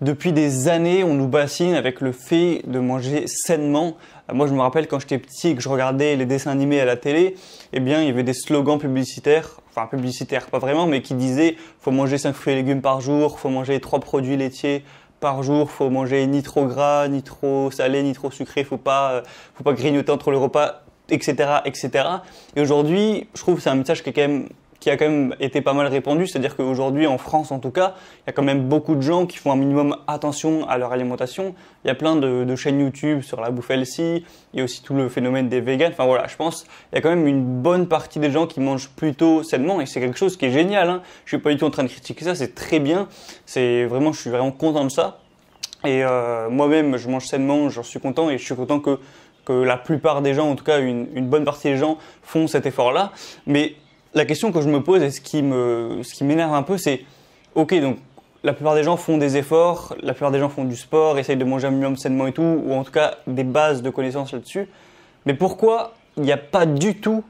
Depuis des années, on nous bassine avec le fait de manger sainement. Moi, je me rappelle quand j'étais petit et que je regardais les dessins animés à la télé, eh bien, il y avait des slogans publicitaires, enfin publicitaires, pas vraiment, mais qui disaient faut manger 5 fruits et légumes par jour, faut manger 3 produits laitiers par jour, faut manger ni trop gras, ni trop salé, ni trop sucré, faut pas, faut pas grignoter entre le repas, etc., etc. Et aujourd'hui, je trouve que c'est un message qui est quand même qui a quand même été pas mal répandu. C'est-à-dire qu'aujourd'hui, en France en tout cas, il y a quand même beaucoup de gens qui font un minimum attention à leur alimentation. Il y a plein de, chaînes YouTube sur la bouffe healthy. Il y a aussi tout le phénomène des vegans. Enfin voilà, je pense il y a quand même une bonne partie des gens qui mangent plutôt sainement et c'est quelque chose qui est génial. Hein. Je suis pas du tout en train de critiquer ça. C'est très bien. C'est vraiment, je suis vraiment content de ça. Et euh, moi-même, je mange sainement, j'en suis content et je suis content que que la plupart des gens, en tout cas une, une bonne partie des gens, font cet effort-là. Mais la question que je me pose et ce qui m'énerve un peu, c'est, ok, donc la plupart des gens font des efforts, la plupart des gens font du sport, essayent de manger un minimum sainement et tout, ou en tout cas des bases de connaissances là-dessus. Mais pourquoi il n'y a pas du tout,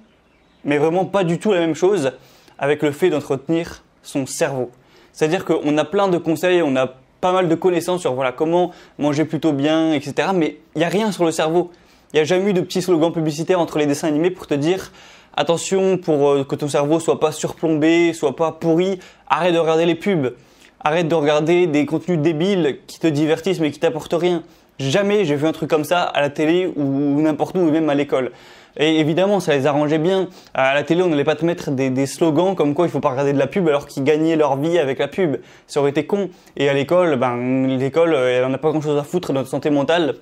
mais vraiment pas du tout la même chose avec le fait d'entretenir son cerveau C'est-à-dire qu'on a plein de conseils, on a pas mal de connaissances sur voilà comment manger plutôt bien, etc. Mais il n'y a rien sur le cerveau. Il n'y a jamais eu de petit slogan publicitaire entre les dessins animés pour te dire Attention pour euh, que ton cerveau soit pas surplombé, soit pas pourri. Arrête de regarder les pubs. Arrête de regarder des contenus débiles qui te divertissent mais qui t'apportent rien. Jamais j'ai vu un truc comme ça à la télé ou n'importe où, ou même à l'école. Et évidemment, ça les arrangeait bien. À la télé, on n'allait pas te mettre des, slogans comme quoi il faut pas regarder de la pub alors qu'ils gagnaient leur vie avec la pub. Ça aurait été con. Et à l'école, ben, l'école, elle en a pas grand chose à foutre de notre santé mentale.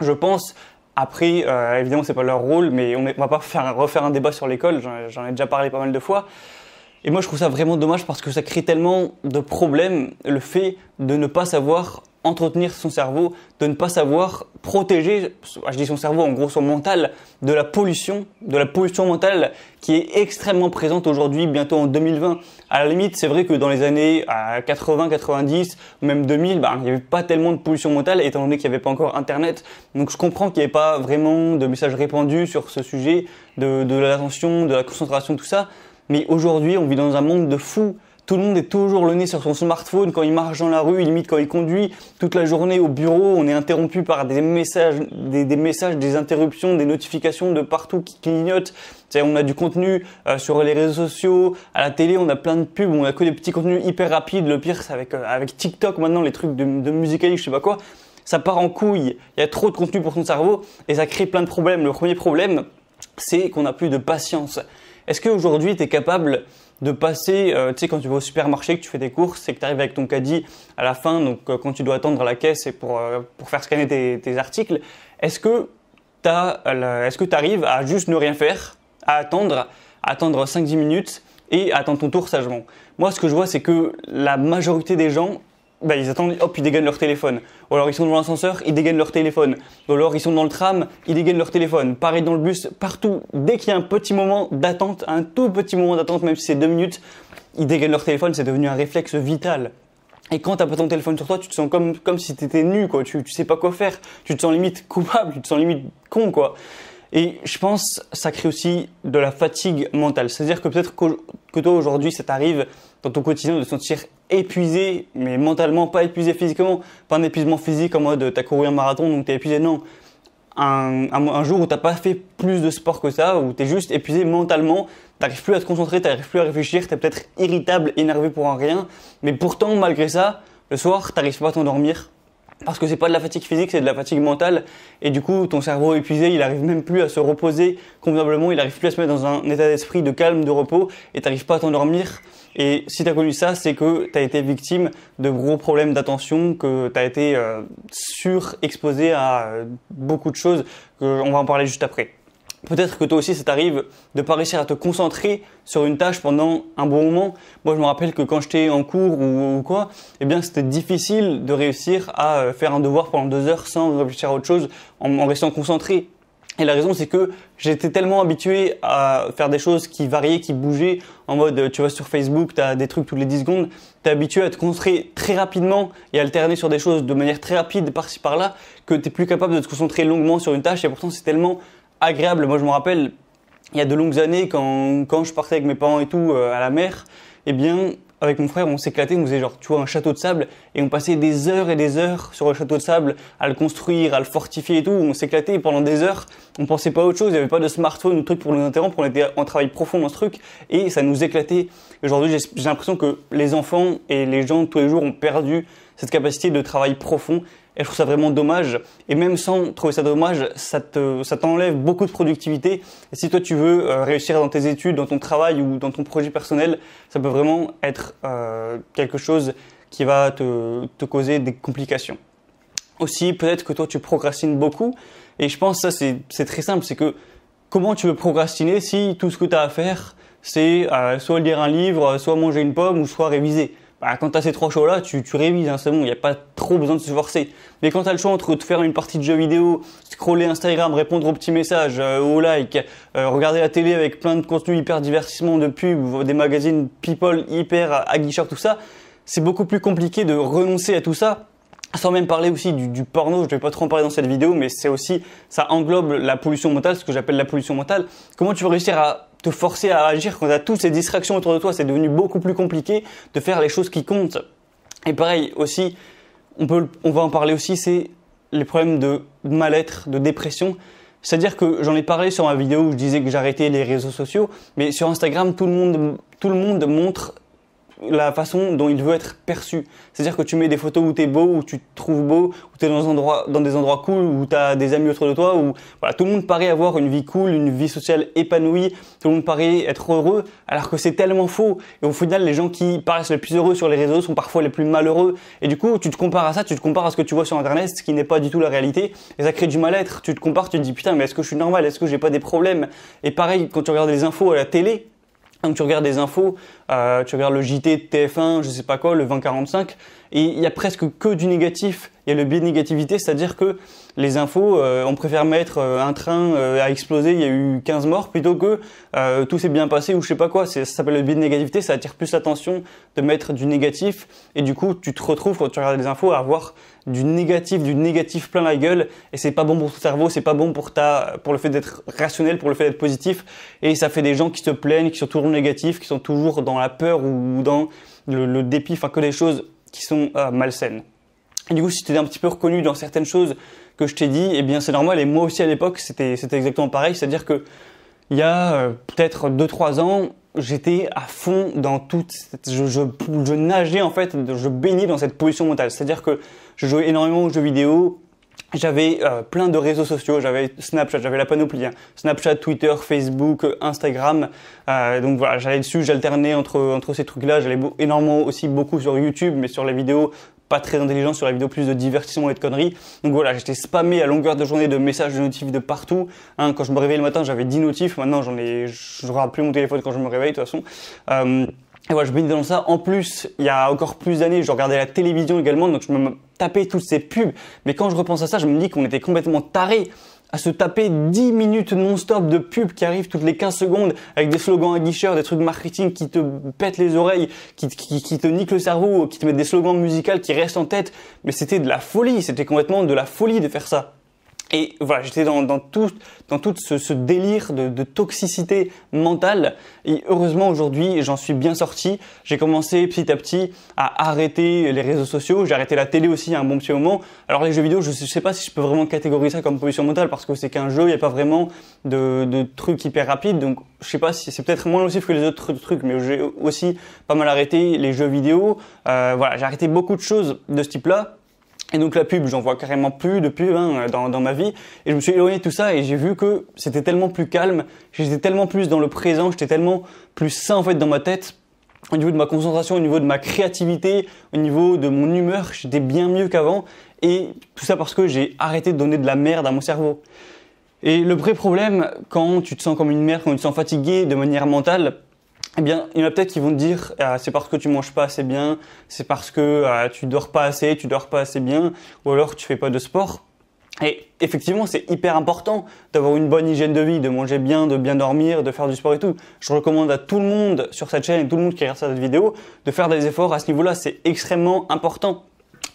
Je pense, après, euh, évidemment, c'est pas leur rôle, mais on ne va pas faire, refaire un débat sur l'école. J'en ai déjà parlé pas mal de fois. Et moi, je trouve ça vraiment dommage parce que ça crée tellement de problèmes, le fait de ne pas savoir entretenir son cerveau, de ne pas savoir protéger, je dis son cerveau, en gros son mental, de la pollution, de la pollution mentale qui est extrêmement présente aujourd'hui, bientôt en 2020. À la limite, c'est vrai que dans les années 80, 90, même 2000, ben, il n'y avait pas tellement de pollution mentale étant donné qu'il n'y avait pas encore Internet. Donc je comprends qu'il n'y avait pas vraiment de messages répandus sur ce sujet de, de l'attention, de la concentration, tout ça. Mais aujourd'hui, on vit dans un monde de fou. Tout le monde est toujours le nez sur son smartphone quand il marche dans la rue, limite quand il conduit. Toute la journée au bureau, on est interrompu par des messages, des, messages, des interruptions, des notifications de partout qui clignotent. On a du contenu euh, sur les réseaux sociaux, à la télé, on a plein de pubs, on a que des petits contenus hyper rapides. Le pire, c'est avec, euh, TikTok maintenant, les trucs de, de je sais pas quoi. Ça part en couille. Il y a trop de contenu pour son cerveau et ça crée plein de problèmes. Le premier problème, c'est qu'on n'a plus de patience. Est-ce qu'aujourd'hui, tu es capable de passer, euh, tu sais, quand tu vas au supermarché, que tu fais des courses et que tu arrives avec ton caddie à la fin, donc euh, quand tu dois attendre la caisse et pour, euh, faire scanner tes, articles, est-ce que tu arrives à juste ne rien faire, à attendre, attendre 5-10 minutes et attendre ton tour sagement Moi, ce que je vois, c'est que la majorité des gens bah, ils attendent, hop, ils dégainent leur téléphone. Ou alors ils sont dans l'ascenseur, ils dégainent leur téléphone. Ou alors ils sont dans le tram, ils dégainent leur téléphone. Pareil dans le bus, partout, dès qu'il y a un petit moment d'attente, un tout petit moment d'attente, même si c'est deux minutes, ils dégainent leur téléphone, c'est devenu un réflexe vital. Et quand t'as pas ton téléphone sur toi, tu te sens comme, comme si t'étais nu, quoi. Tu, tu sais pas quoi faire. Tu te sens limite coupable, tu te sens limite con, quoi. Et je pense ça crée aussi de la fatigue mentale. C'est-à-dire que peut-être que, toi aujourd'hui, ça t'arrive dans ton quotidien de te sentir épuisé, mais mentalement, pas épuisé physiquement, pas un épuisement physique en mode t'as couru un marathon donc t'es épuisé, non. Un, jour où t'as pas fait plus de sport que ça, où t'es juste épuisé mentalement, t'arrives plus à te concentrer, t'arrives plus à réfléchir, t'es peut-être irritable, énervé pour un rien, mais pourtant malgré ça, le soir t'arrives pas à t'endormir parce que c'est pas de la fatigue physique, c'est de la fatigue mentale. Et du coup, ton cerveau épuisé, il arrive même plus à se reposer convenablement, il arrive plus à se mettre dans un état d'esprit de calme, de repos, et t'arrives pas à t'endormir. Et si t'as connu ça, c'est que t'as été victime de gros problèmes d'attention, que t'as été euh, surexposé à euh, beaucoup de choses, que on va en parler juste après. Peut-être que toi aussi, ça t'arrive de ne pas réussir à te concentrer sur une tâche pendant un bon moment. Moi, je me rappelle que quand j'étais en cours ou, quoi, eh bien, c'était difficile de réussir à euh, faire un devoir pendant deux heures sans réfléchir à autre chose en, restant concentré. Et la raison, c'est que j'étais tellement habitué à faire des choses qui variaient, qui bougeaient, en mode, euh, tu vois, sur Facebook, tu as des trucs toutes les 10 secondes, Tu es habitué à te concentrer très rapidement et alterner sur des choses de manière très rapide par-ci par-là, que n'es plus capable de te concentrer longuement sur une tâche, et pourtant c'est tellement agréable. Moi, je me rappelle, il y a de longues années, quand, je partais avec mes parents et tout euh, à la mer, eh bien, avec mon frère, on s'éclatait, on faisait genre, tu vois, un château de sable, et on passait des heures et des heures sur le château de sable, à le construire, à le fortifier et tout, on s'éclatait pendant des heures, on pensait pas autre chose, il n'y avait pas de smartphone ou de truc pour nous interrompre, on était en travail profond dans ce truc, et ça nous éclatait. Aujourd'hui, j'ai l'impression que les enfants et les gens tous les jours ont perdu cette capacité de travail profond, et je trouve ça vraiment dommage. Et même sans trouver ça dommage, ça t'enlève beaucoup de productivité. Et si toi tu veux euh, réussir dans tes études, dans ton travail ou dans ton projet personnel, ça peut vraiment être euh, quelque chose qui va te, causer des complications. Aussi, peut-être que toi tu procrastines beaucoup. Et je pense que ça c'est très simple, c'est que comment tu veux procrastiner si tout ce que tu as à faire, c'est euh, soit lire un livre, soit manger une pomme ou soit réviser bah, quand t'as ces trois choix-là, tu, tu, révises, hein, c'est bon, il n'y a pas trop besoin de se forcer. Mais quand tu as le choix entre te faire une partie de jeu vidéo, scroller Instagram, répondre aux petits messages, euh, aux likes, euh, regarder la télé avec plein de contenu hyper divertissement, de pubs, des magazines people hyper aguicheurs, tout ça, c'est beaucoup plus compliqué de renoncer à tout ça. Sans même parler aussi du, du porno, je ne vais pas trop en parler dans cette vidéo, mais c'est aussi, ça englobe la pollution mentale, ce que j'appelle la pollution mentale. Comment tu vas réussir à te forcer à agir quand tu as toutes ces distractions autour de toi. C'est devenu beaucoup plus compliqué de faire les choses qui comptent. Et pareil aussi, on, peut, on va en parler aussi, c'est les problèmes de mal-être, de dépression. C'est-à-dire que j'en ai parlé sur ma vidéo où je disais que j'arrêtais les réseaux sociaux, mais sur Instagram, tout le monde, tout le monde montre la façon dont il veut être perçu. C'est-à-dire que tu mets des photos où tu es beau, où tu te trouves beau, où tu es dans, dans des endroits cool, où tu as des amis autour de toi, où voilà, tout le monde paraît avoir une vie cool, une vie sociale épanouie, tout le monde paraît être heureux, alors que c'est tellement faux. Et au final, les gens qui paraissent les plus heureux sur les réseaux sont parfois les plus malheureux. Et du coup, tu te compares à ça, tu te compares à ce que tu vois sur Internet, ce qui n'est pas du tout la réalité, et ça crée du mal-être. Tu te compares, tu te dis putain, mais est-ce que je suis normal Est-ce que j'ai pas des problèmes Et pareil, quand tu regardes les infos à la télé, donc tu regardes des infos, euh, tu regardes le JT TF1, je sais pas quoi, le 2045, et il y a presque que du négatif. Il y a le biais de négativité, c'est-à-dire que les infos, euh, on préfère mettre euh, un train euh, a explosé, il y a eu 15 morts, plutôt que euh, tout s'est bien passé ou je sais pas quoi. Ça s'appelle le biais de négativité, ça attire plus l'attention de mettre du négatif. Et du coup, tu te retrouves quand tu regardes les infos à avoir du négatif, du négatif plein la gueule. Et c'est pas bon pour ton cerveau, c'est pas bon pour ta, pour le fait d'être rationnel, pour le fait d'être positif. Et ça fait des gens qui se plaignent, qui sont toujours négatifs, qui sont toujours dans la peur ou dans le, le dépit, enfin que les choses qui sont euh, malsaines. Et du coup, si tu un petit peu reconnu dans certaines choses que je t'ai dit, eh bien c'est normal. Et moi aussi à l'époque, c'était c'était exactement pareil. C'est-à-dire que il y a euh, peut-être 2-3 ans, j'étais à fond dans toute je, je, nageais en fait, je baignais dans cette position mentale. C'est-à-dire que je jouais énormément aux jeux vidéo, j'avais euh, plein de réseaux sociaux, j'avais Snapchat, j'avais la panoplie, hein. Snapchat, Twitter, Facebook, Instagram. Euh, donc voilà, j'allais dessus, j'alternais entre entre ces trucs-là. J'allais énormément aussi beaucoup sur YouTube, mais sur la vidéo pas très intelligent sur la vidéo, plus de divertissement et de conneries. Donc voilà, j'étais spammé à longueur de journée de messages de notifs de partout. Hein. quand je me réveillais le matin, j'avais 10 notifs. Maintenant, j'en ai, je plus mon téléphone quand je me réveille de toute façon. Euh... Et voilà, je me dans ça. En plus, il y a encore plus d'années, je regardais la télévision également, donc je me tapais toutes ces pubs. Mais quand je repense à ça, je me dis qu'on était complètement tarés à se taper 10 minutes non-stop de pubs qui arrivent toutes les 15 secondes avec des slogans aguicheurs, des trucs marketing qui te pètent les oreilles, qui, qui te niquent le cerveau, qui te mettent des slogans musicaux qui restent en tête. Mais c'était de la folie, c'était complètement de la folie de faire ça. Et voilà, j'étais dans, dans, tout, dans tout ce, ce délire de, de, toxicité mentale. Et heureusement, aujourd'hui, j'en suis bien sorti. J'ai commencé petit à petit à arrêter les réseaux sociaux. J'ai arrêté la télé aussi à un bon petit moment. Alors les jeux vidéo, je ne sais pas si je peux vraiment catégoriser ça comme pollution mentale parce que c'est qu'un jeu, il n'y a pas vraiment de, de trucs hyper rapides. Donc je ne sais pas si c'est peut-être moins nocif que les autres trucs, mais j'ai aussi pas mal arrêté les jeux vidéo. Euh, voilà, j'ai arrêté beaucoup de choses de ce type-là et donc la pub, j'en vois carrément plus de pub hein, dans, dans, ma vie. Et je me suis éloigné de tout ça et j'ai vu que c'était tellement plus calme, j'étais tellement plus dans le présent, j'étais tellement plus sain en fait dans ma tête, au niveau de ma concentration, au niveau de ma créativité, au niveau de mon humeur, j'étais bien mieux qu'avant. Et tout ça parce que j'ai arrêté de donner de la merde à mon cerveau. Et le vrai problème, quand tu te sens comme une merde, quand tu te sens fatigué de manière mentale, eh bien, il y en a peut-être qui vont te dire ah, c'est parce que tu manges pas assez bien, c'est parce que tu ah, tu dors pas assez, tu dors pas assez bien, ou alors tu fais pas de sport. Et effectivement, c'est hyper important d'avoir une bonne hygiène de vie, de manger bien, de bien dormir, de faire du sport et tout. Je recommande à tout le monde sur cette chaîne et tout le monde qui regarde cette vidéo de faire des efforts à ce niveau-là. C'est extrêmement important.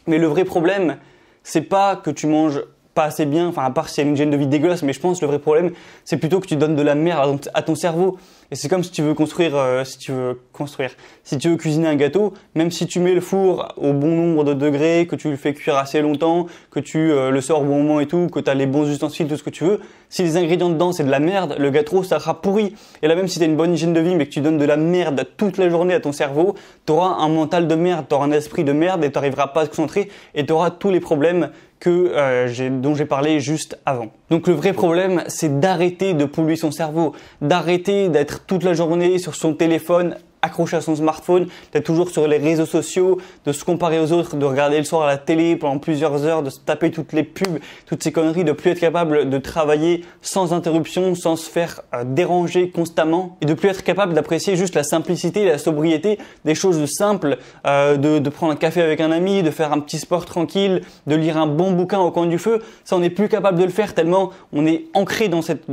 Mais le vrai problème, c'est pas que tu manges pas assez bien, enfin à part s'il y a une hygiène de vie dégueulasse, mais je pense que le vrai problème, c'est plutôt que tu donnes de la merde à ton cerveau. Et c'est comme si tu veux construire, euh, si tu veux construire, si tu veux cuisiner un gâteau, même si tu mets le four au bon nombre de degrés, que tu le fais cuire assez longtemps, que tu euh, le sors au bon moment et tout, que tu as les bons ustensiles, tout ce que tu veux, si les ingrédients dedans c'est de la merde, le gâteau ça sera pourri. Et là même si tu as une bonne hygiène de vie mais que tu donnes de la merde toute la journée à ton cerveau, tu auras un mental de merde, tu auras un esprit de merde et tu n'arriveras pas à te concentrer et tu auras tous les problèmes que euh, dont j'ai parlé juste avant. Donc le vrai problème, c'est d'arrêter de polluer son cerveau, d'arrêter d'être toute la journée sur son téléphone accroché à son smartphone, d'être toujours sur les réseaux sociaux, de se comparer aux autres, de regarder le soir à la télé pendant plusieurs heures, de se taper toutes les pubs, toutes ces conneries, de plus être capable de travailler sans interruption, sans se faire euh, déranger constamment, et de plus être capable d'apprécier juste la simplicité, la sobriété des choses simples, euh, de, prendre un café avec un ami, de faire un petit sport tranquille, de lire un bon bouquin au coin du feu, ça on n'est plus capable de le faire tellement on est ancré dans cette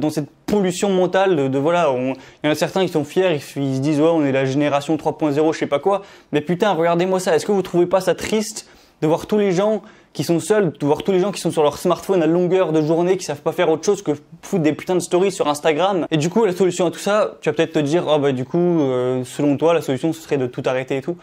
pollution mentale de, voilà, il y en a certains qui sont fiers, ils, se disent ouais, on est la génération 3.0, je sais pas quoi. Mais putain, regardez-moi ça. Est-ce que vous trouvez pas ça triste de voir tous les gens qui sont seuls, de voir tous les gens qui sont sur leur smartphone à longueur de journée, qui savent pas faire autre chose que foutre des putains de stories sur Instagram. Et du coup, la solution à tout ça, tu vas peut-être te dire, ah bah du coup, euh, selon toi, la solution ce serait de tout arrêter et tout.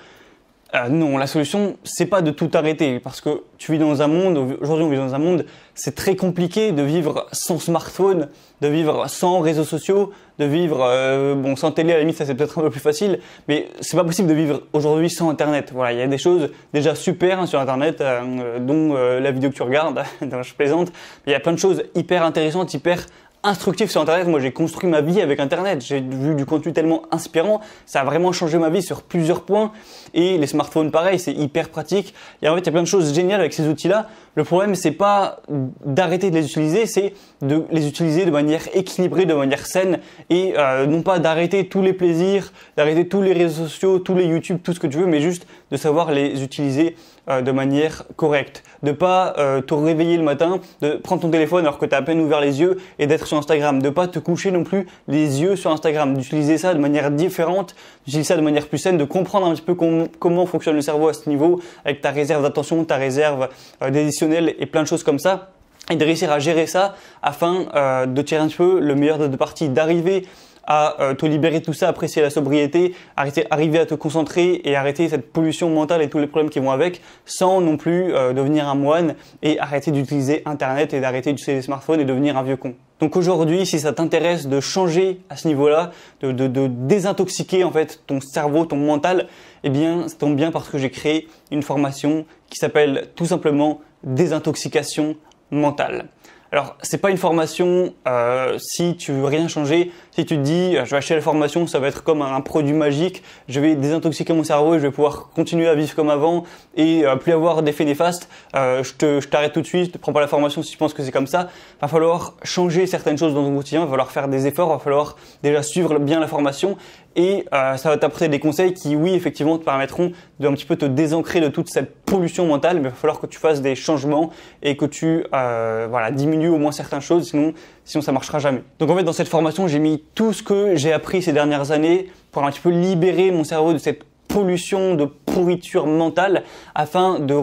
Ah non, la solution, c'est pas de tout arrêter, parce que tu vis dans un monde, aujourd'hui on vit dans un monde, c'est très compliqué de vivre sans smartphone, de vivre sans réseaux sociaux, de vivre, euh, bon, sans télé à la limite, ça c'est peut-être un peu plus facile, mais c'est pas possible de vivre aujourd'hui sans Internet. Voilà, il y a des choses déjà super hein, sur Internet, euh, dont euh, la vidéo que tu regardes, je plaisante, il y a plein de choses hyper intéressantes, hyper instructif sur Internet. Moi, j'ai construit ma vie avec Internet. J'ai vu du contenu tellement inspirant. Ça a vraiment changé ma vie sur plusieurs points. Et les smartphones, pareil, c'est hyper pratique. Et en fait, il y a plein de choses géniales avec ces outils-là. Le problème, c'est pas d'arrêter de les utiliser, c'est de les utiliser de manière équilibrée, de manière saine. Et euh, non pas d'arrêter tous les plaisirs, d'arrêter tous les réseaux sociaux, tous les YouTube, tout ce que tu veux, mais juste de savoir les utiliser euh, de manière correcte. De pas euh, te réveiller le matin, de prendre ton téléphone alors que tu as à peine ouvert les yeux et d'être sur Instagram. De pas te coucher non plus les yeux sur Instagram. D'utiliser ça de manière différente, d'utiliser ça de manière plus saine, de comprendre un petit peu comment fonctionne le cerveau à ce niveau, avec ta réserve d'attention, ta réserve euh, et plein de choses comme ça. Et de réussir à gérer ça afin euh, de tirer un peu le meilleur de deux parties, d'arriver à euh, te libérer de tout ça, apprécier la sobriété, arrêter, arriver à te concentrer et arrêter cette pollution mentale et tous les problèmes qui vont avec, sans non plus euh, devenir un moine et arrêter d'utiliser Internet et d'arrêter d'utiliser les smartphones et devenir un vieux con. Donc aujourd'hui, si ça t'intéresse de changer à ce niveau-là, de, de, désintoxiquer en fait ton cerveau, ton mental, eh bien, ça tombe bien parce que j'ai créé une formation qui s'appelle tout simplement désintoxication mentale. Alors, c'est pas une formation, euh, si tu veux rien changer, si tu te dis, euh, je vais acheter la formation, ça va être comme un produit magique, je vais désintoxiquer mon cerveau et je vais pouvoir continuer à vivre comme avant et euh, plus avoir d'effets néfastes, je t'arrête tout de suite, ne prends pas la formation si tu penses que c'est comme ça. Va falloir changer certaines choses dans ton quotidien, va falloir faire des efforts, va falloir déjà suivre bien la formation et euh, ça va t'apporter des conseils qui, oui, effectivement, te permettront de un petit peu te désancrer de toute cette pollution mentale, mais il va falloir que tu fasses des changements et que tu euh, voilà, diminues au moins certaines choses, sinon, sinon ça marchera jamais. Donc en fait, dans cette formation, j'ai mis tout ce que j'ai appris ces dernières années pour un petit peu libérer mon cerveau de cette pollution, de pourriture mentale afin de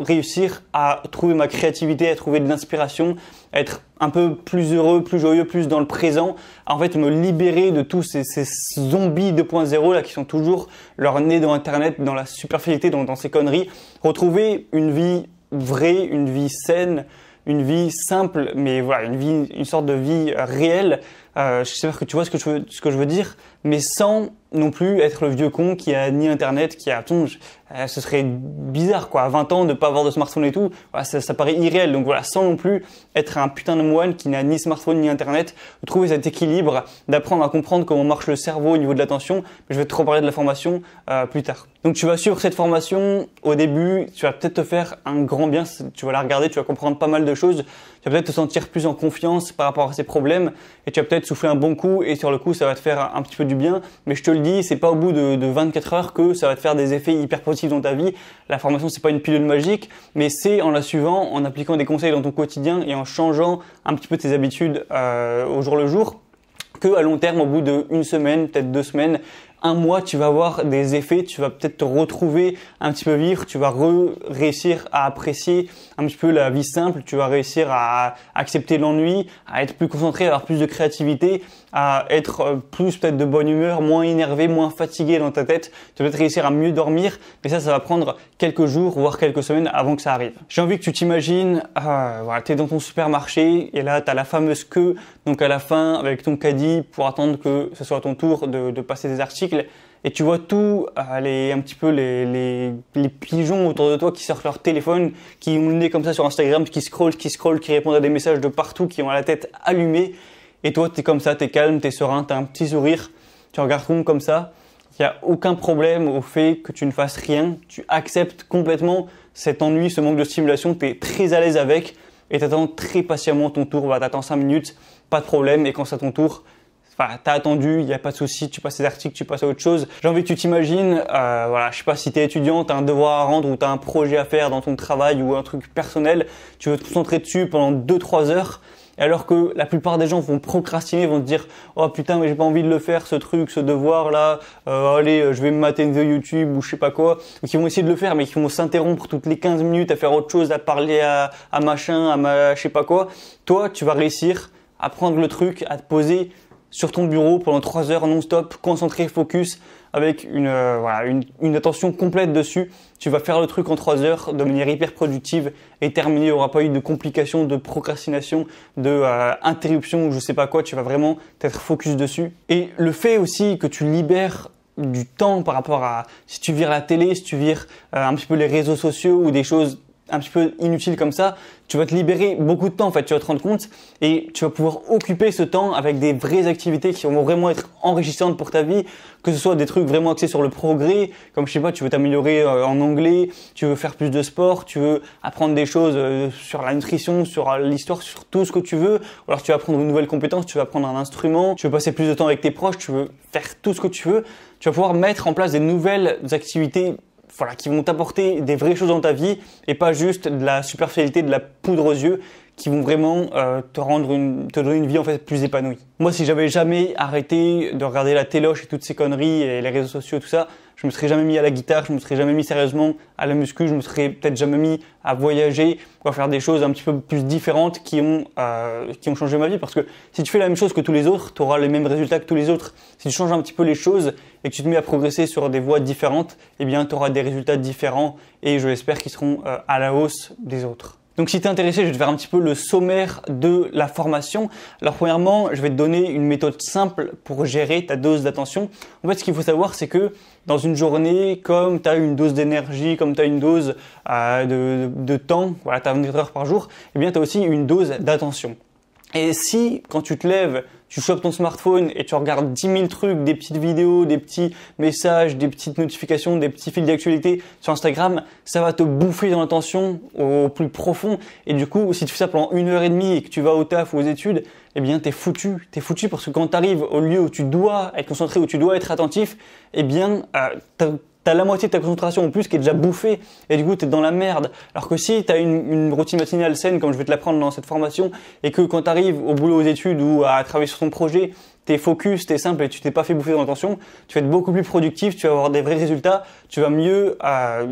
réussir à trouver ma créativité, à trouver de l'inspiration, être un peu plus heureux, plus joyeux, plus dans le présent, en fait me libérer de tous ces, ces zombies 2.0 là qui sont toujours leur nez dans internet, dans la superficialité, dans, dans ces conneries, retrouver une vie vraie, une vie saine, une vie simple, mais voilà, une vie, une sorte de vie réelle. Euh, J'espère que tu vois ce que je veux, ce que je veux dire, mais sans non plus être le vieux con qui a ni internet, qui a tonge euh, ce serait bizarre quoi, à 20 ans de pas avoir de smartphone et tout, ça, paraît irréel. Donc voilà, sans non plus être un putain de moine qui n'a ni smartphone ni internet, trouver cet équilibre, d'apprendre à comprendre comment marche le cerveau au niveau de l'attention. Mais je vais te reparler de la formation euh, plus tard. Donc tu vas suivre cette formation au début, tu vas peut-être te faire un grand bien, tu vas la regarder, tu vas comprendre pas mal de choses, tu vas peut-être te sentir plus en confiance par rapport à ces problèmes et tu vas peut-être souffler un bon coup et sur le coup ça va te faire un petit peu du bien. Mais je te c'est pas au bout de, 24 heures que ça va te faire des effets hyper positifs dans ta vie. La formation, c'est pas une pilule magique, mais c'est en la suivant, en appliquant des conseils dans ton quotidien et en changeant un petit peu tes habitudes euh, au jour le jour que à long terme, au bout d'une semaine, peut-être deux semaines, un mois, tu vas avoir des effets, tu vas peut-être te retrouver un petit peu vivre, tu vas réussir à apprécier un petit peu la vie simple, tu vas réussir à accepter l'ennui, à être plus concentré, à avoir plus de créativité, à être euh, plus peut-être de bonne humeur, moins énervé, moins fatigué dans ta tête, tu vas peut-être réussir à mieux dormir, mais ça, ça va prendre quelques jours, voire quelques semaines avant que ça arrive. J'ai envie que tu t'imagines, euh, voilà, es dans ton supermarché, et là, as la fameuse queue donc à la fin avec ton caddie pour attendre que ce soit ton tour de, passer des articles. Et tu vois tout, euh, un petit peu les, pigeons autour de toi qui sortent leur téléphone, qui ont le nez comme ça sur Instagram, qui scrollent, qui scrollent, qui répondent à des messages de partout, qui ont la tête allumée. Et toi, tu es comme ça, tu es calme, t'es serein, as un petit sourire, tu regardes tout comme ça. Il n'y a aucun problème au fait que tu ne fasses rien. Tu acceptes complètement cet ennui, ce manque de stimulation, tu es très à l'aise avec et attends très patiemment ton tour. Tu attends 5 minutes, pas de problème. Et quand c'est à ton tour, Enfin, t'as attendu, il n'y a pas de souci, tu passes des articles, tu passes à autre chose. J'ai envie que tu t'imagines, euh, voilà, je sais pas si t'es étudiant, t'as un devoir à rendre ou t'as un projet à faire dans ton travail ou un truc personnel, tu veux te concentrer dessus pendant 2-3 heures. Alors que la plupart des gens vont procrastiner, vont te dire oh putain mais j'ai pas envie de le faire ce truc, ce devoir là, euh, allez euh, je vais me mater une vidéo YouTube ou je sais pas quoi, ou qui vont essayer de le faire mais qui vont s'interrompre toutes les 15 minutes à faire autre chose, à parler à, machin, à ma, je sais pas quoi. Toi tu vas réussir à prendre le truc, à te poser sur ton bureau pendant trois heures non-stop, concentré, focus, avec euh, une, attention complète dessus. Tu vas faire le truc en trois heures de manière hyper productive et terminé. Il n'y aura pas eu de complications, de procrastination, de euh, interruption ou je sais pas quoi. Tu vas vraiment être focus dessus. Et le fait aussi que tu libères du temps par rapport à si tu vires la télé, si tu vires euh, un petit peu les réseaux sociaux ou des choses un petit peu inutile comme ça, tu vas te libérer beaucoup de temps en fait, tu vas te rendre compte et tu vas pouvoir occuper ce temps avec des vraies activités qui vont vraiment être enrichissantes pour ta vie, que ce soit des trucs vraiment axés sur le progrès, comme je sais pas, tu veux t'améliorer euh, en anglais, tu veux faire plus de sport, tu veux apprendre des choses euh, sur la nutrition, sur euh, l'histoire, sur tout ce que tu veux, ou alors tu vas apprendre une nouvelle compétence, tu vas apprendre un instrument, tu veux passer plus de temps avec tes proches, tu veux faire tout ce que tu veux, tu vas pouvoir mettre en place des nouvelles activités voilà, qui vont t'apporter des vraies choses dans ta vie et pas juste de la superficialité, de la poudre aux yeux qui vont vraiment euh, te rendre une, te donner une vie en fait plus épanouie. Moi, si j'avais jamais arrêté de regarder la téloche et toutes ces conneries et les réseaux sociaux, tout ça, je me serais jamais mis à la guitare, je me serais jamais mis sérieusement à la muscu, je me serais peut-être jamais mis à voyager ou à faire des choses un petit peu plus différentes qui ont, euh, qui ont changé ma vie. Parce que si tu fais la même chose que tous les autres, tu auras les mêmes résultats que tous les autres. Si tu changes un petit peu les choses et que tu te mets à progresser sur des voies différentes, eh bien, tu auras des résultats différents et je l'espère qu'ils seront euh, à la hausse des autres. Donc si tu es intéressé, je vais te faire un petit peu le sommaire de la formation. Alors premièrement, je vais te donner une méthode simple pour gérer ta dose d'attention. En fait, ce qu'il faut savoir, c'est que dans une journée, comme tu as une dose d'énergie, comme tu as une dose euh, de, temps, voilà, tu as 24 heures par jour, eh bien tu as aussi une dose d'attention. Et si quand tu te lèves, tu chopes ton smartphone et tu regardes 10 000 trucs, des petites vidéos, des petits messages, des petites notifications, des petits fils d'actualité sur Instagram, ça va te bouffer dans l'attention au plus profond. Et du coup, si tu fais ça pendant une heure et demie et que tu vas au taf ou aux études, eh bien, t'es foutu. T'es foutu parce que quand t'arrives au lieu où tu dois être concentré, où tu dois être attentif, eh bien, euh, t'as la moitié de ta concentration en plus qui est déjà bouffée et du coup t'es dans la merde. Alors que si t'as une, routine matinale saine comme je vais te l'apprendre dans cette formation et que quand t'arrives au boulot aux études ou à travailler sur ton projet t'es focus, t'es simple et tu t'es pas fait bouffer dans l'attention, tu vas être beaucoup plus productif, tu vas avoir des vrais résultats, tu vas mieux, euh,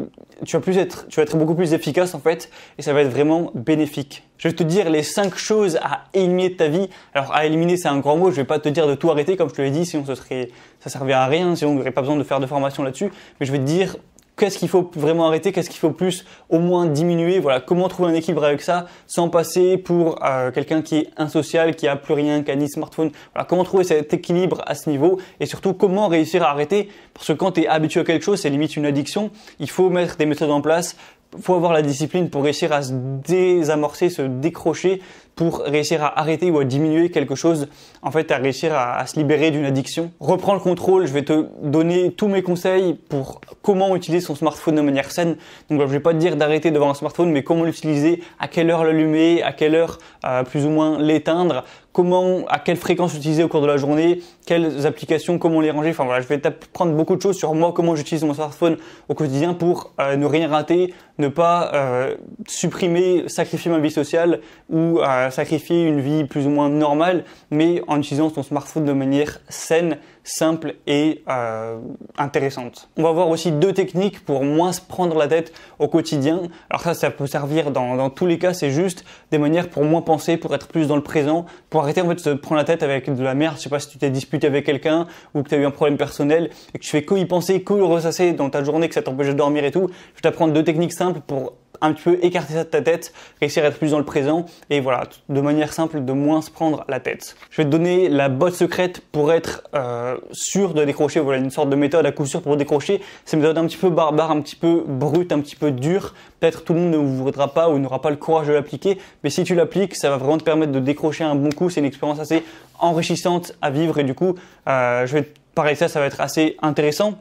tu vas plus être, tu vas être beaucoup plus efficace en fait, et ça va être vraiment bénéfique. Je vais te dire les 5 choses à éliminer de ta vie. Alors à éliminer, c'est un grand mot. Je vais pas te dire de tout arrêter, comme je te l'ai dit, sinon ce serait, ça servait à rien, sinon n'aurait pas besoin de faire de formation là-dessus. Mais je vais te dire qu'est-ce qu'il faut vraiment arrêter, qu'est-ce qu'il faut plus au moins diminuer, voilà, comment trouver un équilibre avec ça sans passer pour euh, quelqu'un qui est insocial, qui a plus rien, qui a ni smartphone. Voilà, comment trouver cet équilibre à ce niveau et surtout comment réussir à arrêter parce que quand tu es habitué à quelque chose, c'est limite une addiction, il faut mettre des méthodes en place, faut avoir la discipline pour réussir à se désamorcer, se décrocher, pour réussir à arrêter ou à diminuer quelque chose, en fait, à réussir à, se libérer d'une addiction. Reprends le contrôle, je vais te donner tous mes conseils pour comment utiliser son smartphone de manière saine. Donc, je vais pas te dire d'arrêter devant un smartphone, mais comment l'utiliser, à quelle heure l'allumer, à quelle heure euh, plus ou moins l'éteindre, comment, à quelle fréquence l'utiliser au cours de la journée, quelles applications, comment les ranger. Enfin voilà, je vais t'apprendre beaucoup de choses sur moi, comment j'utilise mon smartphone au quotidien pour euh, ne rien rater, ne pas euh, supprimer, sacrifier ma vie sociale ou sacrifier une vie plus ou moins normale, mais en utilisant son smartphone de manière saine simple et euh, intéressante. On va voir aussi deux techniques pour moins se prendre la tête au quotidien. Alors ça, ça peut servir dans, dans tous les cas, c'est juste des manières pour moins penser, pour être plus dans le présent, pour arrêter en fait de se prendre la tête avec de la merde. Je sais pas si tu t'es disputé avec quelqu'un ou que tu as eu un problème personnel et que tu fais que y penser, que le ressasser dans ta journée, que ça t'empêche de dormir et tout. Je vais t'apprendre deux techniques simples pour un petit peu écarter ça de ta tête, réussir à être plus dans le présent et voilà, de manière simple de moins se prendre la tête. Je vais te donner la botte secrète pour être euh, sûr de décrocher. Voilà une sorte de méthode à coup sûr pour décrocher. C'est une méthode un petit peu barbare, un petit peu brute, un petit peu dure. Peut-être tout le monde ne vous voudra pas ou n'aura pas le courage de l'appliquer, mais si tu l'appliques, ça va vraiment te permettre de décrocher un bon coup. C'est une expérience assez enrichissante à vivre et du coup, euh, je vais te parler de ça, ça va être assez intéressant.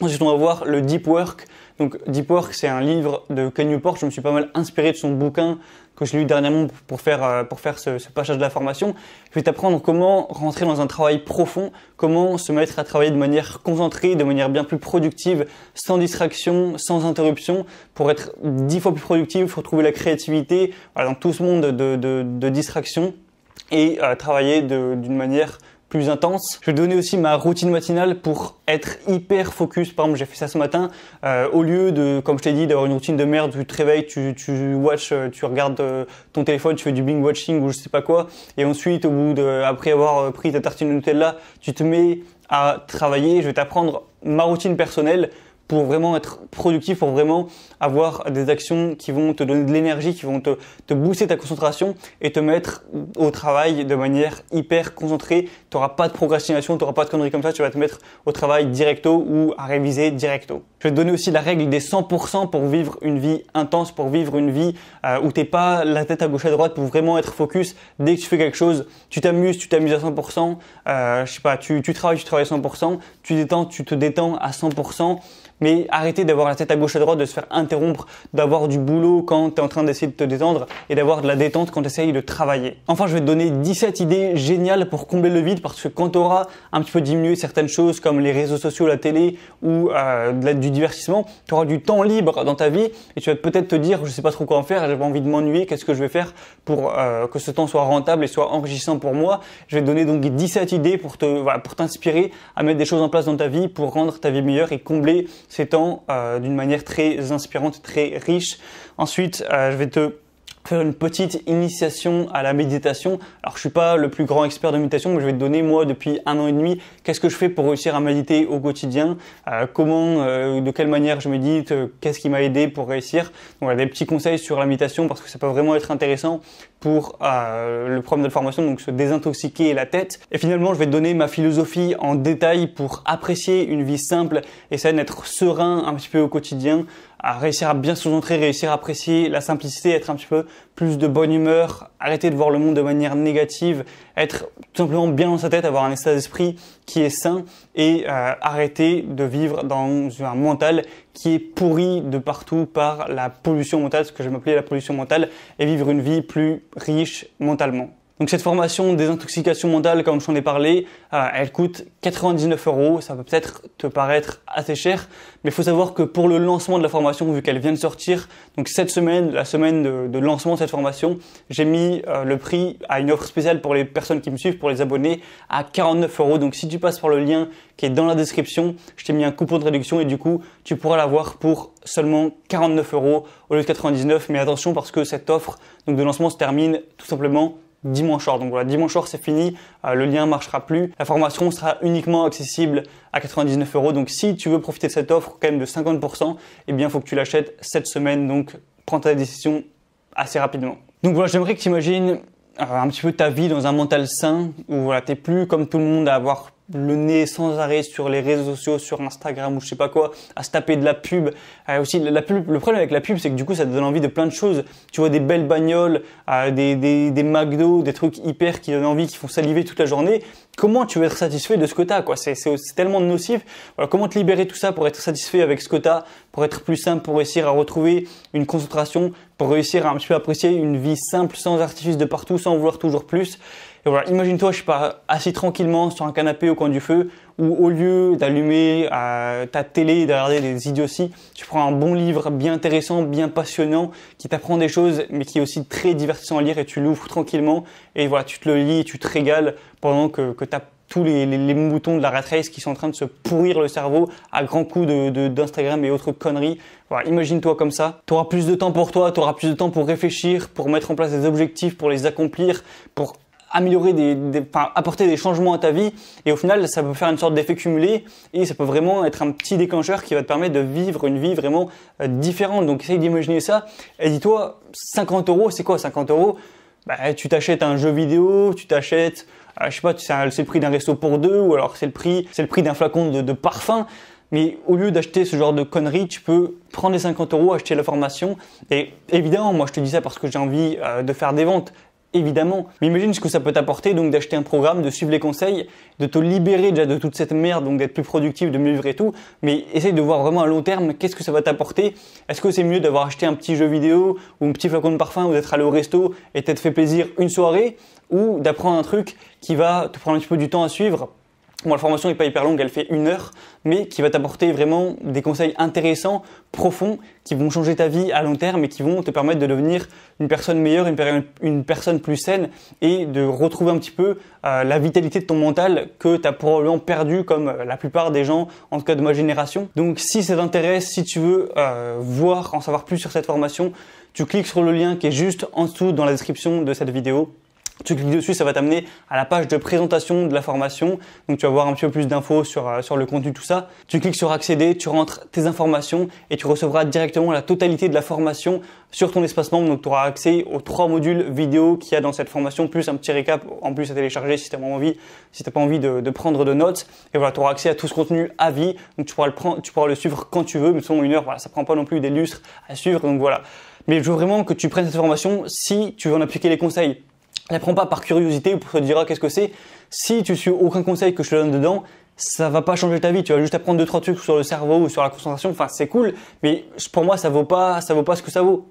Ensuite, on va voir le deep work. Donc, Deep Work, c'est un livre de Ken Newport. Je me suis pas mal inspiré de son bouquin que j'ai lu dernièrement pour faire, euh, ce, passage de la formation. Je vais t'apprendre comment rentrer dans un travail profond, comment se mettre à travailler de manière concentrée, de manière bien plus productive, sans distraction, sans interruption, pour être dix fois plus productif, pour trouver la créativité dans tout ce monde de, distraction et euh, travailler d'une manière plus intense. Je vais donner aussi ma routine matinale pour être hyper focus. Par exemple, j'ai fait ça ce matin. Euh, au lieu de, comme je t'ai dit, d'avoir une routine de merde, tu te réveilles, tu, tu watch, euh, tu regardes euh, ton téléphone, tu fais du bing watching ou je sais pas quoi. Et ensuite, au bout de, après avoir pris ta tartine Nutella, tu te mets à travailler. Je vais t'apprendre ma routine personnelle pour vraiment être productif, pour vraiment avoir des actions qui vont te donner de l'énergie, qui vont te, booster ta concentration et te mettre au travail de manière hyper concentrée. Tu n'auras pas de procrastination, tu n'auras pas de conneries comme ça, tu vas te mettre au travail directo ou à réviser directo. Je vais te donner aussi la règle des 100% pour vivre une vie intense, pour vivre une vie euh, où tu n'es pas la tête à gauche à droite, pour vraiment être focus. Dès que tu fais quelque chose, tu t'amuses, tu t'amuses à 100%, euh, je sais pas, tu, tu travailles, tu travailles à 100%, tu détends, tu te détends à 100%. Mais arrêtez d'avoir la tête à gauche à droite, de se faire interrompre, d'avoir du boulot quand tu es en train d'essayer de te détendre et d'avoir de la détente quand tu de travailler. Enfin, je vais te donner 17 idées géniales pour combler le vide parce que quand tu auras un petit peu diminué certaines choses comme les réseaux sociaux, la télé ou euh, du divertissement, tu auras du temps libre dans ta vie et tu vas peut-être te dire je sais pas trop quoi en faire, j'avais envie de m'ennuyer, qu'est-ce que je vais faire pour euh, que ce temps soit rentable et soit enrichissant pour moi. Je vais te donner donc 17 idées pour te voilà, pour t'inspirer à mettre des choses en place dans ta vie pour rendre ta vie meilleure et combler s'étend euh, d'une manière très inspirante, très riche. Ensuite, euh, je vais te une petite initiation à la méditation. Alors je suis pas le plus grand expert de méditation, mais je vais te donner moi depuis un an et demi qu'est-ce que je fais pour réussir à méditer au quotidien, euh, comment, euh, de quelle manière je médite, euh, qu'est-ce qui m'a aidé pour réussir. Donc a des petits conseils sur la méditation parce que ça peut vraiment être intéressant pour le programme de formation, donc se désintoxiquer la tête. Et finalement, je vais te donner ma philosophie en détail pour apprécier une vie simple, et ça d'être serein un petit peu au quotidien, à réussir à bien se concentrer, réussir à apprécier la simplicité, être un petit peu plus de bonne humeur, arrêter de voir le monde de manière négative, être tout simplement bien dans sa tête, avoir un état d'esprit qui est sain et euh, arrêter de vivre dans un mental qui est pourri de partout par la pollution mentale, ce que je m'appelais la pollution mentale, et vivre une vie plus riche mentalement. Donc cette formation désintoxication mentale, comme je t'en ai parlé, euh, elle coûte 99 euros. Ça peut peut-être te paraître assez cher, mais il faut savoir que pour le lancement de la formation, vu qu'elle vient de sortir, donc cette semaine, la semaine de, lancement de cette formation, j'ai mis euh, le prix à une offre spéciale pour les personnes qui me suivent, pour les abonnés, à 49 euros. Donc si tu passes par le lien qui est dans la description, je t'ai mis un coupon de réduction et du coup, tu pourras l'avoir pour seulement 49 euros au lieu de 99. Mais attention parce que cette offre de lancement se termine tout simplement dimanche soir. Donc voilà, dimanche soir c'est fini, euh, le lien ne marchera plus. La formation sera uniquement accessible à 99 euros. Donc si tu veux profiter de cette offre quand même de 50%, eh bien faut que tu l'achètes cette semaine. Donc prends ta décision assez rapidement. Donc voilà, j'aimerais que tu imagines euh, un petit peu ta vie dans un mental sain où voilà, n'es plus comme tout le monde à avoir le nez sans arrêt sur les réseaux sociaux, sur Instagram ou je sais pas quoi, à se taper de la pub. Ah, aussi, la pub, le problème avec la pub, c'est que du coup, ça te donne envie de plein de choses. Tu vois des belles bagnoles, ah, des, des, des McDo, des trucs hyper qui donnent envie, qui font saliver toute la journée. Comment tu veux être satisfait de ce que t'as, quoi C'est tellement nocif. comment te libérer tout ça pour être satisfait avec ce que t'as, pour être plus simple, pour réussir à retrouver une concentration, pour réussir à un peu apprécier une vie simple, sans artifice de partout, sans vouloir toujours plus. Et voilà, imagine-toi, je suis pas, assis tranquillement sur un canapé au coin du feu, où au lieu d'allumer euh, ta télé et de regarder des idioties, tu prends un bon livre bien intéressant, bien passionnant, qui t'apprend des choses, mais qui est aussi très divertissant à lire, et tu l'ouvres tranquillement, et voilà, tu te le lis, et tu te régales pendant que, que as tous les, moutons de la rat race qui sont en train de se pourrir le cerveau à grands coups d'Instagram de, et autres conneries. Voilà, imagine-toi comme ça. Tu auras plus de temps pour toi, tu auras plus de temps pour réfléchir, pour mettre en place des objectifs, pour les accomplir, pour améliorer des, enfin, apporter des changements à ta vie et au final ça peut faire une sorte d'effet cumulé et ça peut vraiment être un petit déclencheur qui va te permettre de vivre une vie vraiment euh, différente donc essaye d'imaginer ça et dis-toi 50 euros c'est quoi 50 euros bah, tu t'achètes un jeu vidéo tu t'achètes euh, je sais pas c'est le prix d'un resto pour deux ou alors c'est le prix c'est le prix d'un flacon de, parfum mais au lieu d'acheter ce genre de conneries, tu peux prendre les 50 euros, acheter la formation. Et évidemment, moi je te dis ça parce que j'ai envie euh, de faire des ventes évidemment. Mais imagine ce que ça peut t'apporter donc d'acheter un programme, de suivre les conseils, de te libérer déjà de toute cette merde, donc d'être plus productif, de mieux vivre et tout. Mais essaye de voir vraiment à long terme qu'est-ce que ça va t'apporter. Est-ce que c'est mieux d'avoir acheté un petit jeu vidéo ou un petit flacon de parfum ou d'être allé au resto et t'être fait plaisir une soirée ou d'apprendre un truc qui va te prendre un petit peu du temps à suivre Bon, la formation n'est pas hyper longue, elle fait une heure, mais qui va t'apporter vraiment des conseils intéressants, profonds, qui vont changer ta vie à long terme et qui vont te permettre de devenir une personne meilleure, une, personne plus saine et de retrouver un petit peu euh, la vitalité de ton mental que tu as probablement perdu comme euh, la plupart des gens, en tout cas de ma génération. Donc si ça t'intéresse, si tu veux euh, voir, en savoir plus sur cette formation, tu cliques sur le lien qui est juste en dessous dans la description de cette vidéo. Tu cliques dessus, ça va t'amener à la page de présentation de la formation. Donc tu vas voir un petit peu plus d'infos sur, euh, sur le contenu, tout ça. Tu cliques sur accéder, tu rentres tes informations et tu recevras directement la totalité de la formation sur ton espace membre. Donc tu auras accès aux trois modules vidéo qu'il y a dans cette formation, plus un petit récap en plus à télécharger si tu n'as pas envie, si t'as pas envie de, prendre de notes. Et voilà, tu auras accès à tout ce contenu à vie. Donc tu pourras le, tu pourras le suivre quand tu veux. Mais selon une heure, voilà, ça prend pas non plus des lustres à suivre. Donc voilà. Mais je veux vraiment que tu prennes cette formation si tu veux en appliquer les conseils. N'apprends pas par curiosité ou pour te dire ah, qu'est-ce que c'est. Si tu suis aucun conseil que je te donne dedans, ça va pas changer ta vie. Tu vas juste apprendre deux trois trucs sur le cerveau ou sur la concentration. Enfin, c'est cool, mais pour moi, ça vaut pas, ça vaut pas ce que ça vaut.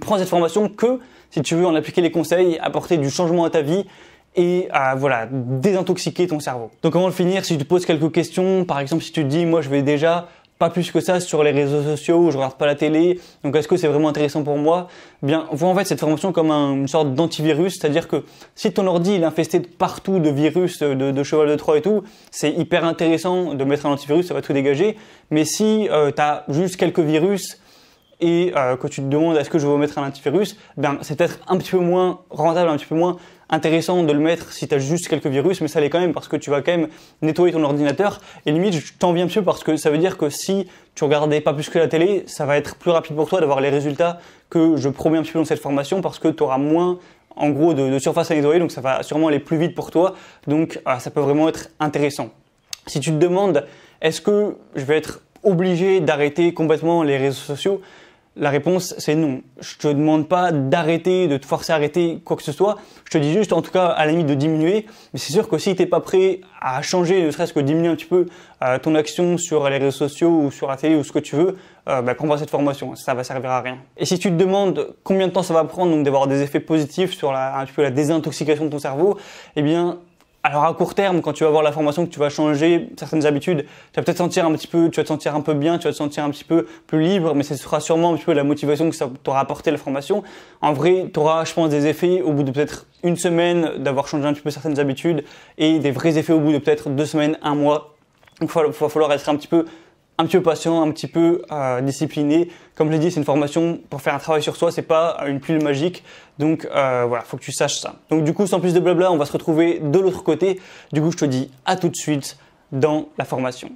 Prends cette formation que si tu veux en appliquer les conseils, apporter du changement à ta vie et voilà désintoxiquer ton cerveau. Donc avant de finir, si tu te poses quelques questions, par exemple si tu dis moi je vais déjà pas plus que ça sur les réseaux sociaux je regarde pas la télé. Donc est-ce que c'est vraiment intéressant pour moi eh Bien, voit en fait cette formation comme une sorte d'antivirus, c'est-à-dire que si ton ordi il est infesté de partout de virus, euh, de, cheval de Troie et tout, c'est hyper intéressant de mettre un antivirus, ça va tout dégager. Mais si euh, tu as juste quelques virus et euh, que tu te demandes est-ce que je veux mettre un antivirus, ben c'est peut-être un petit peu moins rentable, un petit peu moins intéressant de le mettre si tu as juste quelques virus, mais ça l'est quand même parce que tu vas quand même nettoyer ton ordinateur. Et limite, je t'en viens dessus parce que ça veut dire que si tu regardais pas plus que la télé, ça va être plus rapide pour toi d'avoir les résultats que je promets un petit peu dans cette formation parce que tu auras moins en gros de, de, surface à nettoyer, donc ça va sûrement aller plus vite pour toi. Donc ah, ça peut vraiment être intéressant. Si tu te demandes, est-ce que je vais être obligé d'arrêter complètement les réseaux sociaux la réponse, c'est non. Je te demande pas d'arrêter, de te forcer à arrêter quoi que ce soit. Je te dis juste, en tout cas, à la limite de diminuer. Mais c'est sûr que si n'es pas prêt à changer, ne serait-ce que diminuer un petit peu euh, ton action sur les réseaux sociaux ou sur la télé ou ce que tu veux, euh, bah, prends cette formation. Ça va servir à rien. Et si tu te demandes combien de temps ça va prendre, donc d'avoir des effets positifs sur un peu la désintoxication de ton cerveau, eh bien, alors à court terme, quand tu vas avoir la formation, que tu vas changer certaines habitudes, tu vas peut-être sentir un petit peu, tu vas te sentir un peu bien, tu vas te sentir un petit peu plus libre, mais ce sera sûrement un petit peu la motivation que ça t'aura apporté la formation. En vrai, tu auras, je pense, des effets au bout de peut-être une semaine d'avoir changé un petit peu certaines habitudes et des vrais effets au bout de peut-être deux semaines, un mois. Donc il va falloir être un petit peu un petit peu patient, un petit peu euh, discipliné. Comme je l'ai dit, c'est une formation pour faire un travail sur soi, c'est pas une pilule magique. Donc euh, voilà, faut que tu saches ça. Donc du coup, sans plus de blabla, on va se retrouver de l'autre côté. Du coup, je te dis à tout de suite dans la formation.